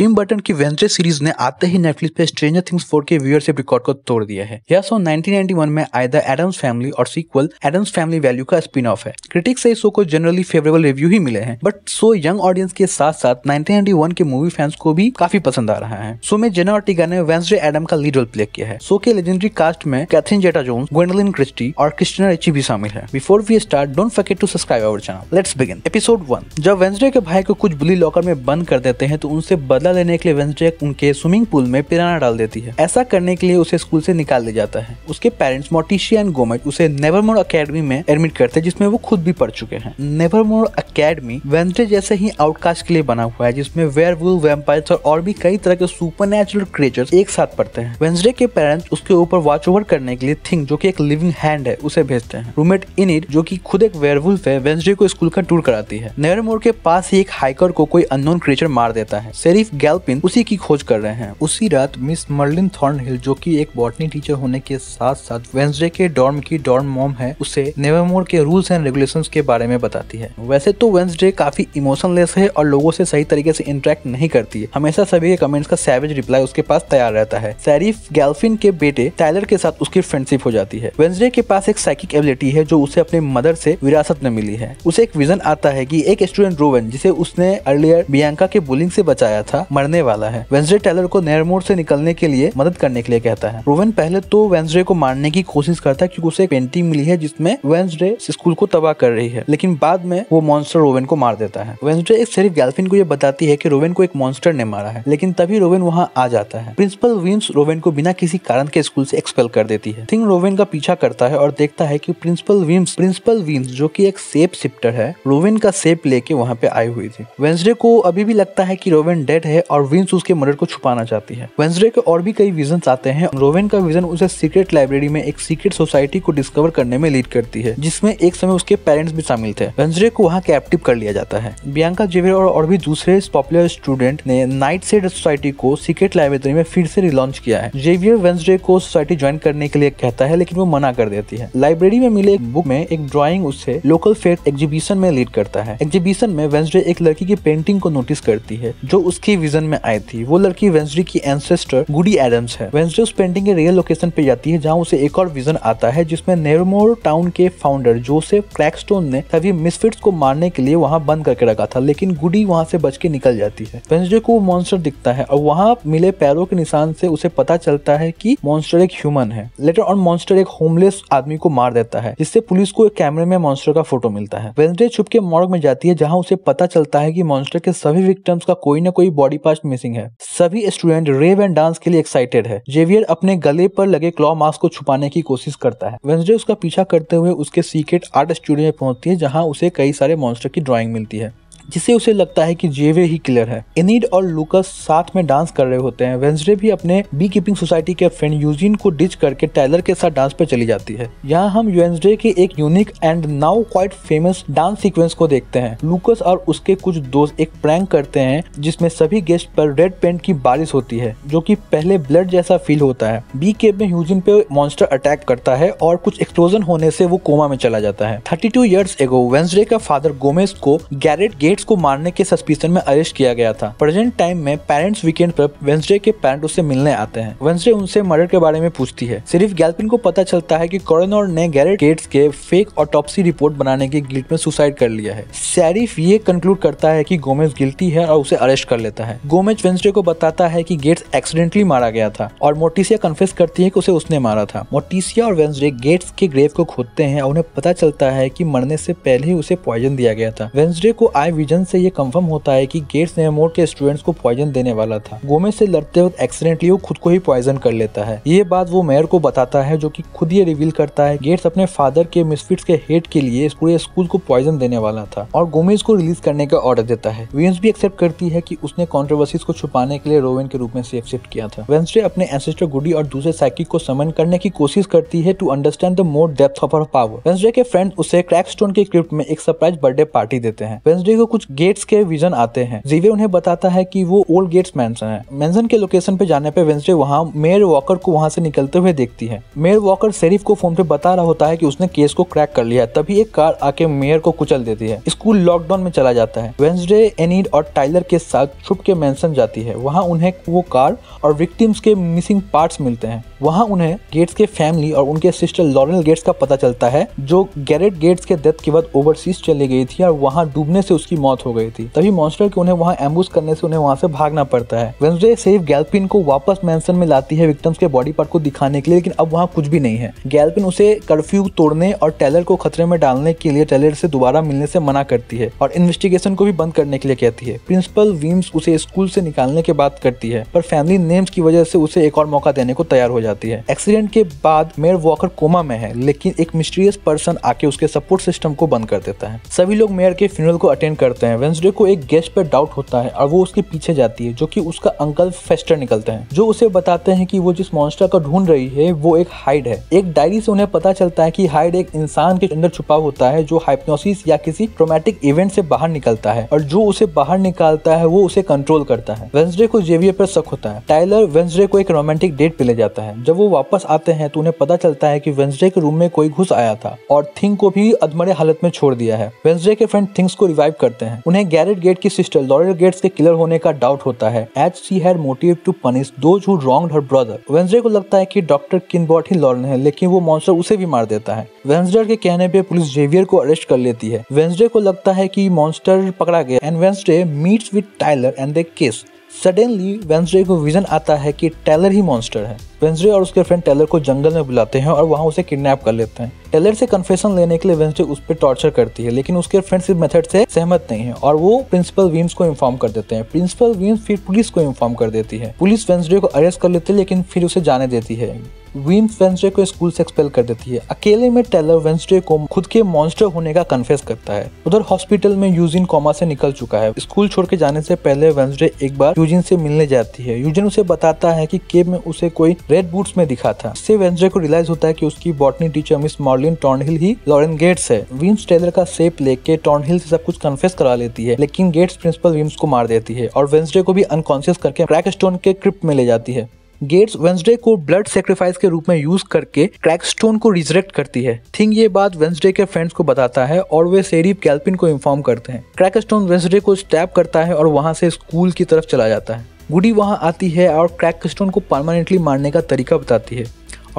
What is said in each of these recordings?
Team Burton की Wednesday series ने आते ही नेटफ्लिक्स पे स्ट्रेंजर थिंग्स 4 के व्यूअरशिप रिकॉर्ड को तोड़ दिया है यह शो 1991 में आए द एडम्स फैमिली और सीक्वल एडम्स फैमिली वैल्यू का स्पिन ऑफ है क्रिटिक्स से इस शो को जनरली फेवरेबल रिव्यू ही मिले हैं बट शो यंग ऑडियंस के साथ साथ नाइनटीन के मूवी फैंस को भी काफी पसंद आ रहा है शो में जेना और टिगा ने वेंसडे एडम का लीड रोल प्ले किया है शो के लेजेंडरी कास्ट में Catherine Zeta Jones Gwendoline Christie और क्रिस्टिना रिची भी शामिल है before we start don't forget to subscribe our channel let's begin episode one जब वेंसडे के भाई को कुछ बुली लॉकर में बंद कर देते हैं तो उनसे बदला बदला लेने के लिए वेंसडे उनके स्विमिंग पूल में पिराना डाल देती है ऐसा करने के लिए उसे स्कूल से निकाल दिया जाता है उसके पेरेंट्स मोटिशिया एंड गोमेट उसे नेवर मोर अकेडमी में एडमिट करते हैं जिसमें वो खुद भी पढ़ चुके हैं नेवर मोर अकेडमी वेंसडे जैसे ही आउटकास्ट के लिए बना हुआ है जिसमें वेयर वुल और, और भी कई तरह के सुपर नेचुरल क्रिएचर्स एक साथ पढ़ते हैं वेंसडे के पेरेंट्स उसके ऊपर वॉच ओवर करने के लिए थिंग जो की एक लिविंग हैंड है उसे भेजते हैं रूमेट इनिट जो की खुद एक वेयरवुल्फ है वेंसडे को स्कूल का टूर कराती है नेवरमोर के पास ही एक हाइकर को कोई अननोन क्रिएचर मार देता है शेरीफ गैल्पिन उसी की खोज कर रहे हैं उसी रात मिस मर्लिन थॉर्नहिल जो कि एक बॉटनी टीचर होने के साथ साथ वेंसडे के डॉर्म की डॉर्म मॉम है उसे नेवेमोर के रूल्स एंड रेगुलेशंस के बारे में बताती है वैसे तो वेंसडे काफी इमोशनलेस है और लोगों से सही तरीके से इंटरेक्ट नहीं करती है हमेशा सभी के कमेंट्स का सैवेज रिप्लाई उसके पास तैयार रहता है सैरिफ गैल्फिन के बेटे टाइलर के साथ उसकी फ्रेंडशिप हो जाती है वेंसडे के पास एक साइकिक एबिलिटी है जो उसे अपने मदर से विरासत में मिली है उसे एक विजन आता है की एक स्टूडेंट रोवन जिसे उसने अर्लियर बियांका के बुलिंग से बचाया था लड़का मरने वाला है वेंसडे टेलर को नैरमोर से निकलने के लिए मदद करने के लिए कहता है रोवन पहले तो वेंसडे को मारने की कोशिश करता है क्योंकि उसे एक पेंटिंग मिली है जिसमें वेंसडे स्कूल को तबाह कर रही है लेकिन बाद में वो मॉन्स्टर रोवन को मार देता है वेंसडे एक सिर्फ गैल्फिन को यह बताती है की रोवन को एक मॉन्स्टर ने मारा है लेकिन तभी रोवन वहाँ आ जाता है प्रिंसिपल विंस रोवन को बिना किसी कारण के स्कूल से एक्सपेल कर देती है थिंग रोवन का पीछा करता है और देखता है की प्रिंसिपल विंस प्रिंसिपल विंस जो की एक सेप सिप्टर है रोवन का सेप लेके वहाँ पे आई हुई थी वेंसडे को अभी भी लगता है की रोवन डेड है और विंस उसके मर्डर को छुपाना चाहती है वेंसडे के और भी कई विजन आते हैं रोवेन का विजन उसे सीक्रेट लाइब्रेरी में एक सीक्रेट सोसाइटी को डिस्कवर करने में लीड करती है जिसमें एक समय उसके पेरेंट्स भी शामिल थे वेंसडे को वहाँ कैप्टिव कर लिया जाता है बियांका जेवेर और, और भी दूसरे पॉपुलर स्टूडेंट ने नाइट सेड सोसाइटी को सीक्रेट लाइब्रेरी में फिर से रिलॉन्च किया है जेवियर वेंसडे को सोसाइटी ज्वाइन करने के लिए कहता है लेकिन वो मना कर देती है लाइब्रेरी में मिले एक बुक में एक ड्राइंग उसे लोकल फेयर एग्जीबिशन में लीड करता है एग्जीबिशन में वेंसडे एक लड़की की पेंटिंग को नोटिस करती है जो उसकी विजन में आई थी वो लड़की वेंसडे की एंसेस्टर गुडी एडम्स है वेंसडे उस पेंटिंग के रियल लोकेशन पे जाती है जहाँ उसे एक और विजन आता है जिसमें नेरमोर टाउन के फाउंडर जोसेफ क्रैकस्टोन ने सभी मिसफिट्स को मारने के लिए वहाँ बंद करके रखा था लेकिन गुडी वहाँ से बच के निकल जाती है वेंसडे को वो मॉन्स्टर दिखता है और वहाँ मिले पैरों के निशान से उसे पता चलता है की मॉन्स्टर एक ह्यूमन है लेटर ऑन मॉन्स्टर एक होमलेस आदमी को मार देता है जिससे पुलिस को एक कैमरे में मॉन्स्टर का फोटो मिलता है वेंसडे छुप के मॉर्ग में जाती है जहाँ उसे पता चलता है की मॉन्स्टर के सभी विक्टम्स का कोई ना कोई बॉडी बॉडी पार्ट मिसिंग है सभी स्टूडेंट रेव एंड डांस के लिए एक्साइटेड है जेवियर अपने गले पर लगे क्लॉ मास्क को छुपाने की कोशिश करता है वेंसडे उसका पीछा करते हुए उसके सीक्रेट आर्ट स्टूडियो में पहुंचती है जहां उसे कई सारे मॉन्स्टर की ड्रॉइंग मिलती है जिसे उसे लगता है कि जेवे ही किलर है एनिड और लुकस साथ में डांस कर रहे होते हैं वेंसडे भी अपने बी कीपिंग सोसाइटी के फ्रेंड यूजिन को डिच करके टाइलर के साथ डांस पर चली जाती है यहाँ हम वेंसडे के एक unique and now quite famous dance sequence को देखते हैं लुकस और उसके कुछ दोस्त एक प्रैंक करते हैं जिसमें सभी गेस्ट पर रेड पेंट की बारिश होती है जो की पहले ब्लड जैसा फील होता है बी केप में यूजिन पे मॉन्स्टर अटैक करता है और कुछ एक्सप्लोजन होने से वो कोमा में चला जाता है thirty two years ago Wednesday का फादर गोमेस को गैरेट गेट गेट्स को मारने के सस्पेंशन में अरेस्ट किया गया था प्रेजेंट टाइम में पेरेंट्स वीकेंड पर वेंसडे के पेरेंट उससे मिलने आते हैं वेंसडे उनसे मर्डर के बारे में पूछती है सिर्फ गैल्पिन को पता चलता है की कॉरनोर ने गैरेट गेट्स के फेक ऑटोपसी रिपोर्ट बनाने के गिल्ट में सुसाइड कर लिया है शेरिफ ये कंक्लूड करता है की गोमेज गिल्टी है और उसे अरेस्ट कर लेता है गोमेज वेंसडे को बताता है की गेट्स एक्सीडेंटली मारा गया था और मोटिसिया कन्फेस करती है की उसे उसने मारा था मोटिसिया और वेंसडे गेट्स के ग्रेव को खोदते हैं और उन्हें पता चलता है की मरने से पहले ही उसे पॉइजन दिया गया था वेंसडे को आई रिवीजन से ये कंफर्म होता है कि गेट्स नेमोर के स्टूडेंट्स को पॉइजन देने वाला था गोमे से लड़ते वक्त एक्सीडेंटली वो खुद को ही पॉइजन कर लेता है ये बात वो मेयर को बताता है जो कि खुद ये रिवील करता है गेट्स अपने फादर के मिसफिट्स के हेट के लिए पूरे स्कूल को पॉइजन देने वाला था और गोमेज को रिलीज करने का ऑर्डर देता है विलियम्स भी एक्सेप्ट करती है की उसने कॉन्ट्रोवर्सीज को छुपाने के लिए रोवेन के रूप में सेफ शिफ्ट किया था वेंसडे अपने एंसेस्टर गुडी और दूसरे साइकिल को समन करने की कोशिश करती है to understand the more depth of her power Wednesday के फ्रेंड उसे क्रैक स्टोन के क्रिप्ट में एक सरप्राइज बर्थडे पार्टी देते हैं वेंसडे को कुछ गेट्स के विजन आते हैं जीवे उन्हें बताता है कि वो ओल्ड गेट्स मैंसन है मैंसन के लोकेशन पे जाने पे वेंसडे वहाँ मेयर वॉकर को वहाँ से निकलते हुए देखती है मेयर वॉकर शेरीफ को फोन पे बता रहा होता है की उसने केस को क्रैक कर लिया तभी एक कार आके मेयर को कुचल देती है स्कूल लॉकडाउन में चला जाता है वेंसडे एनिड और टाइलर के साथ छुप के मैंसन जाती है वहाँ उन्हें वो कार और विक्टिम्स के मिसिंग पार्ट्स मिलते हैं वहाँ उन्हें गेट्स के फैमिली और उनके सिस्टर लॉरेल गेट्स का पता चलता है जो गैरेट गेट्स के डेथ के बाद ओवरसीज चली गई थी और वहाँ डूबने से उसकी मौत हो गई थी तभी मॉन्स्टर के उन्हें वहाँ एम्बूस करने से उन्हें वहाँ से भागना पड़ता है वेंसडे सेफ गैल्पिन को वापस मैंसन में लाती है विक्टम्स के बॉडी पार्ट को दिखाने के लिए लेकिन अब वहाँ कुछ भी नहीं है गैल्पिन उसे कर्फ्यू तोड़ने और टेलर को खतरे में डालने के लिए टेलर से दोबारा मिलने से मना करती है और इन्वेस्टिगेशन को भी बंद करने के लिए कहती है प्रिंसिपल विम्स उसे स्कूल से निकालने के बात करती है पर फैमिली नेम्स की वजह से उसे एक और मौका देने को तैयार हो जाती है एक्सीडेंट के बाद मेयर वॉकर कोमा में है लेकिन एक मिस्टीरियस पर्सन आके उसके सपोर्ट सिस्टम को बंद कर देता है सभी लोग मेयर के फ्यूनरल को अटेंड कर करते हैं वेंसडे को एक गेस्ट पर डाउट होता है और वो उसके पीछे जाती है जो कि उसका अंकल फेस्टर निकलते हैं जो उसे बताते हैं कि वो जिस मॉन्स्टर का ढूंढ रही है वो एक हाइड है एक डायरी से उन्हें पता चलता है कि हाइड एक इंसान के अंदर छुपा होता है जो हाइपनोसिस या किसी ट्रोमेटिक इवेंट से बाहर निकलता है और जो उसे बाहर निकालता है वो उसे कंट्रोल करता है वेंसडे को जेवियर पर शक होता है टाइलर वेंसडे को एक रोमांटिक डेट पे ले जाता है जब वो वापस आते हैं तो उन्हें पता चलता है कि वेंसडे के रूम में कोई घुस आया था और थिंग को भी अधमरे हालत में छोड़ दिया है वेंसडे के फ्रेंड थिंग्स को रिवाइव करते करते हैं उन्हें गैरेट गेट की सिस्टर लॉरियल गेट्स के किलर होने का डाउट होता है as she had motive to punish those who wrong her brother Wednesday को लगता है कि डॉक्टर किनबॉट ही लॉरेन है लेकिन वो मॉन्स्टर उसे भी मार देता है वेंसडे के कहने पे पुलिस जेवियर को अरेस्ट कर लेती है वेंसडे को लगता है कि मॉन्स्टर पकड़ा गया and Wednesday meets with Tyler and the kiss suddenly Wednesday को विजन आता है कि टेलर ही मॉन्स्टर है वेंसडे और उसके फ्रेंड टेलर को जंगल में बुलाते हैं और वहां उसे किडनैप कर लेते हैं टेलर से कन्फेशन लेने के लिए वेंसडे उस पर टॉर्चर करती है लेकिन उसके फ्रेंड्स इस मेथड से सहमत नहीं है और वो प्रिंसिपल वीम्स को इन्फॉर्म कर देते हैं प्रिंसिपल वीम्स फिर पुलिस को इन्फॉर्म कर देती है पुलिस वेंसडे को अरेस्ट कर लेती है लेकिन फिर उसे जाने देती है विम्स वेंसडे को स्कूल से एक्सपेल कर देती है अकेले में टेलर वेंसडे को खुद के मॉन्स्टर होने का कन्फेस करता है उधर हॉस्पिटल में यूजिन कोमा से निकल चुका है स्कूल छोड़ के जाने से पहले वेंसडे एक बार यूजिन से मिलने जाती है यूजिन उसे बताता है की केब में उसे कोई रेड बूट्स में दिखा था इससे वेंसडे को रियलाइज होता है की उसकी botany teacher Miss Marilyn Thornhill ही लॉरेन गेट्स है विम्स टेलर का सेप लेके टॉर्नहिल से सब कुछ कन्फेस करा लेती है लेकिन गेट्स प्रिंसिपल विम्स को मार देती है और वेंसडे को भी अनकॉन्सियस करके क्रैक स्टोन के क्रिप्ट में ले जाती है गेट्स वेंसडे को ब्लड सेक्रीफाइस के रूप में यूज करके क्रैकस्टोन को रिजरेक्ट करती है थिंग ये बात वेंसडे के फ्रेंड्स को बताता है और वे सेरीप कैल्पिन को इन्फॉर्म करते हैं क्रैकस्टोन वेंसडे को स्टैप करता है और वहाँ से स्कूल की तरफ चला जाता है गुडी वहाँ आती है और क्रैकस्टोन को परमानेंटली मारने का तरीका बताती है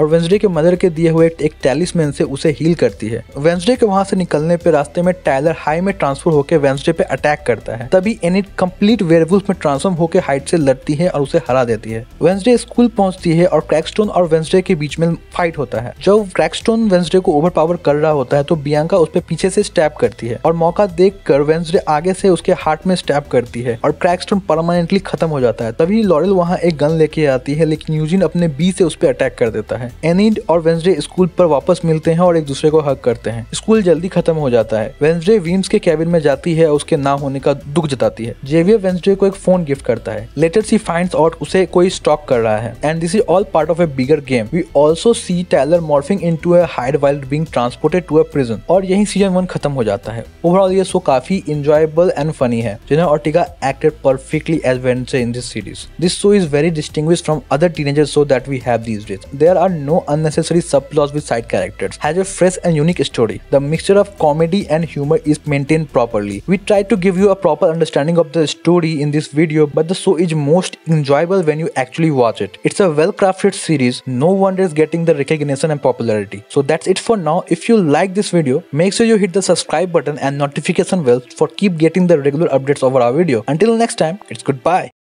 और वेंसडे के मदर के दिए हुए एक टैलिसमैन से उसे हील करती है वेंसडे के वहां से निकलने पर रास्ते में टाइलर हाई में ट्रांसफर होकर वेंसडे पे अटैक करता है तभी एनिट कम्प्लीट वेयरवुल्फ में ट्रांसफॉर्म होकर हाइट से लड़ती है और उसे हरा देती है वेंसडे स्कूल पहुंचती है और क्रैकस्टोन और वेंसडे के बीच में फाइट होता है जब क्रैकस्टोन वेंसडे को ओवर पावर कर रहा होता है तो बियांका उस पर पीछे से स्टैप करती है और मौका देख कर वेंसडे आगे से उसके हार्ट में स्टैप करती है और क्रैकस्टोन परमानेंटली खत्म हो जाता है तभी लॉरेल वहाँ एक गन लेके आती है लेकिन यूजिन अपने बी से उस पर अटैक कर देता है एनिड और वेंसडे स्कूल पर वापस मिलते हैं और एक दूसरे को हक करते हैं स्कूल जल्दी खत्म हो जाता है वेंसडे वीम्स के कैबिन में जाती है और उसके ना होने का दुख जताती है जेवियर वेंसडे को एक फोन गिफ्ट करता है लेटर सी फाइंड आउट उसे कोई स्टॉक कर रहा है and this is all part of a bigger game we also see Tyler morphing into Hyde while being transported to a prison और यही सीजन वन खत्म हो जाता है ओवरऑल ये शो काफी इंजॉयबल एंड फनी है जिन्हें Ortega acted perfectly as Wednesday in this series this show is very distinct from other teenager show that we have these days there are no unnecessary subplots with side characters, has a fresh and unique story. The mixture of comedy and humor is maintained properly. We try to give you a proper understanding of the story in this video, but the show is most enjoyable when you actually watch it. It's a well crafted series, no wonder it's getting the recognition and popularity. So that's it for now. If you like this video, make sure you hit the subscribe button and notification bell for keep getting the regular updates over our video. Until next time, it's goodbye.